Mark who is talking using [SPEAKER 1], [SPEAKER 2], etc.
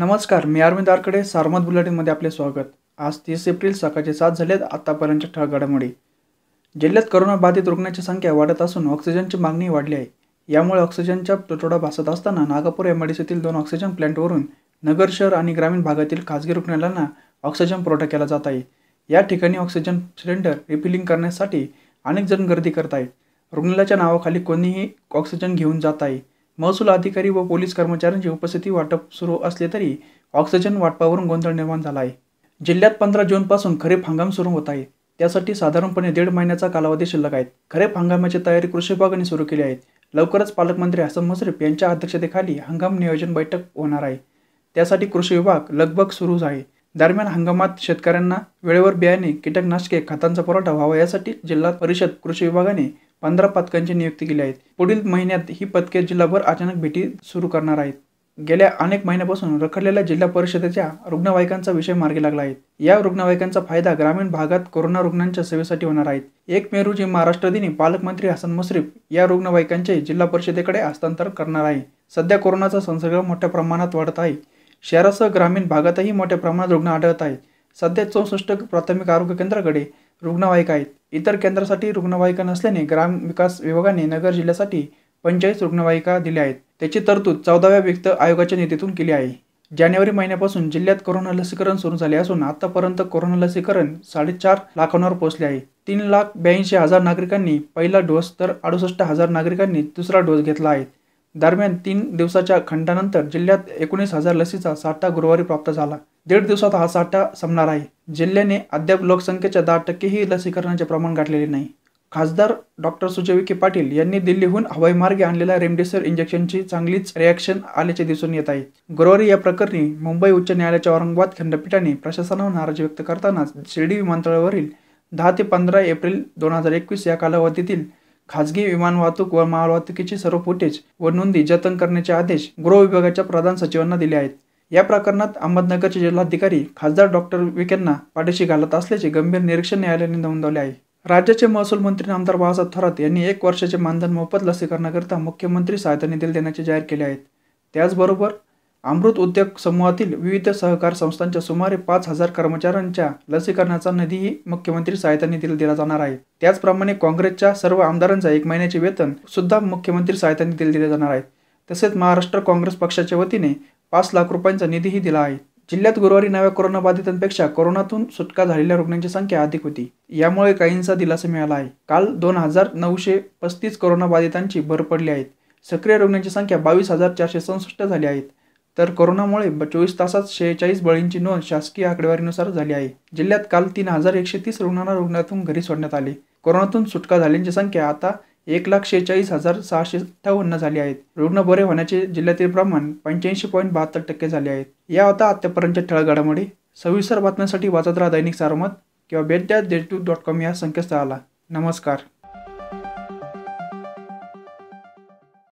[SPEAKER 1] नमस्कार मी अरविंद आरकडे सारमत बुलेटिनमध्ये आपले स्वागत आज तीस एप्रिल सकाळचे सात झालेत आतापर्यंतच्या ठळ जिल्ह्यात जिल्ह्यात बाधित रुग्णांची संख्या वाढत असून ऑक्सिजनची मागणी वाढली आहे यामुळे ऑक्सिजनचा तुटवडा भासत असताना नागपूर एमआयडीसीतील दोन ऑक्सिजन प्लांटवरून नगर शहर आणि ग्रामीण भागातील खासगी रुग्णालयांना ऑक्सिजन पुरवठा केला जात आहे या ठिकाणी ऑक्सिजन सिलेंडर रिफिलिंग करण्यासाठी अनेक जण गर्दी करत आहेत रुग्णालयाच्या नावाखाली कोणीही ऑक्सिजन घेऊन जात आहे महसूल अधिकारी व पोलीस कर्मचाऱ्यांची उपस्थिती वाटप सुरू असले तरी ऑक्सिजन वाटपावरून गोंधळ निर्माण झाला आहे जिल्ह्यात पंधरा जूनपासून खरीप हंगाम सुरू होत आहे त्यासाठी साधारणपणे दीड महिन्याचा कालावधी शिल्लक आहे खरीप हंगामाची तयारी कृषी विभागाने सुरू केली आहे लवकरच पालकमंत्री हसन मुश्रीफ यांच्या अध्यक्षतेखाली हंगाम नियोजन बैठक होणार आहे त्यासाठी कृषी विभाग लगबग सुरू आहे दरम्यान हंगामात शेतकऱ्यांना वेळेवर बियाणे कीटकनाशके खतांचा पुरवठा व्हावा यासाठी जिल्हा परिषद कृषी विभागाने पंधरा पथकांची नियुक्ती केली आहे पुढील महिन्यात ही पथके जिल्हाभर अचानक भेटी सुरू करणार आहेत गेल्या अनेक महिन्यापासून रखडलेल्या जिल्हा परिषदेच्या रुग्णवाहिकांचा विषय मार्गी लागला आहे या रुग्णवाहिकांचा फायदा ग्रामीण भागात कोरोना रुग्णांच्या सेवेसाठी होणार आहेत एक मे रोजी महाराष्ट्र दिनी पालकमंत्री हसन मुश्रीफ या रुग्णवाहिकांचे जिल्हा परिषदेकडे हस्तांतर करणार आहे सध्या कोरोनाचा संसर्ग मोठ्या प्रमाणात वाढत आहे शहरासह ग्रामीण भागातही मोठ्या प्रमाणात रुग्ण आढळत आहेत सध्या चौसष्ट प्राथमिक आरोग्य केंद्राकडे रुग्णवाहिका आहेत इतर केंद्रासाठी रुग्णवाहिका नसल्याने ग्रामविकास विभागाने नगर जिल्ह्यासाठी पंचाळीस रुग्णवाहिका दिल्या आहेत त्याची तरतूद चौदाव्या वित्त आयोगाच्या निधीतून केली आहे जानेवारी महिन्यापासून जिल्ह्यात कोरोना लसीकरण सुरू झाले असून आतापर्यंत कोरोना लसीकरण साडेचार लाखांवर पोहोचले आहे तीन लाख ब्याऐंशी हजार नागरिकांनी पहिला डोस तर अडुसष्ट हजार नागरिकांनी दुसरा डोस घेतला आहे दरम्यान तीन दिवसाच्या खंडानंतर जिल्ह्यात एकोणीस हजार लसीचा साठा गुरुवारी प्राप्त झाला दीड दिवसात हा साठा संपणार आहे जिल्ह्याने अद्याप लोकसंख्येच्या दहा टक्केही लसीकरणाचे प्रमाण गाठलेले नाही खासदार डॉक्टर विखे पाटील यांनी दिल्लीहून हवाई मार्गे आणलेल्या रेमडेसिवीर इंजेक्शनची चांगलीच रिॲक्शन आल्याचे दिसून येत आहे गुरुवारी या प्रकरणी मुंबई उच्च न्यायालयाच्या औरंगाबाद खंडपीठाने प्रशासनावर नाराजी व्यक्त करताना शिर्डी विमानतळावरील दहा ते पंधरा एप्रिल दोन हजार एकवीस या कालावधीतील खाजगी विमान वाहतूक व मालवाहतुकीची सर्व फुटेज व नोंदी जतन करण्याचे आदेश गृह विभागाच्या प्रधान सचिवांना दिले आहेत या प्रकरणात अहमदनगरचे जिल्हाधिकारी खासदार डॉक्टर विकेंना पाठीशी घालत असल्याचे गंभीर निरीक्षण न्यायालयाने नोंदवले आहे राज्याचे महसूल मंत्री आमदार बाळासाहेब थोरात यांनी एक वर्षाचे मानधन मोफत लसीकरणाकरिता मुख्यमंत्री सहायता निधी देण्याचे जाहीर केले आहेत त्याचबरोबर अमृत उद्योग समूहातील विविध सहकार संस्थांच्या सुमारे पाच हजार कर्मचाऱ्यांच्या लसीकरणाचा निधीही मुख्यमंत्री सहायता निधीला दिला जाणार आहे त्याचप्रमाणे काँग्रेसच्या सर्व आमदारांचा एक महिन्याचे वेतन सुद्धा मुख्यमंत्री सहायता निधीला दिले जाणार आहे तसेच महाराष्ट्र काँग्रेस पक्षाच्या वतीने पाच लाख रुपयांचा निधीही दिला आहे जिल्ह्यात गुरुवारी नव्या कोरोनाबाधितांपेक्षा कोरोनातून सुटका झालेल्या रुग्णांची संख्या अधिक होती यामुळे काहींचा दिलासा मिळाला आहे काल दोन हजार नऊशे पस्तीस कोरोनाबाधितांची भर पडली आहे सक्रिय रुग्णांची संख्या बावीस हजार चारशे सहासष्ट झाली आहेत तर कोरोनामुळे चोवीस तासात शेहेचाळीस बळींची नोंद शासकीय आकडेवारीनुसार झाली आहे जिल्ह्यात काल तीन हजार एकशे तीस रुग्णांना रुग्णातून घरी सोडण्यात आले कोरोनातून सुटका झाल्यांची संख्या आता एक लाख शेहेचाळीस हजार सहाशे अठ्ठावन्न झाले आहेत रुग्ण बरे होण्याचे जिल्ह्यातील प्रमाण पंच्याऐंशी पॉईंट बहात्तर टक्के झाले आहेत या होता आतापर्यंतच्या ठळगडामुळे सविस्तर बातम्यांसाठी वाचत राहा दैनिक सारमत किंवा बेट डॅट डॉट कॉम या संकेतस्थळाला नमस्कार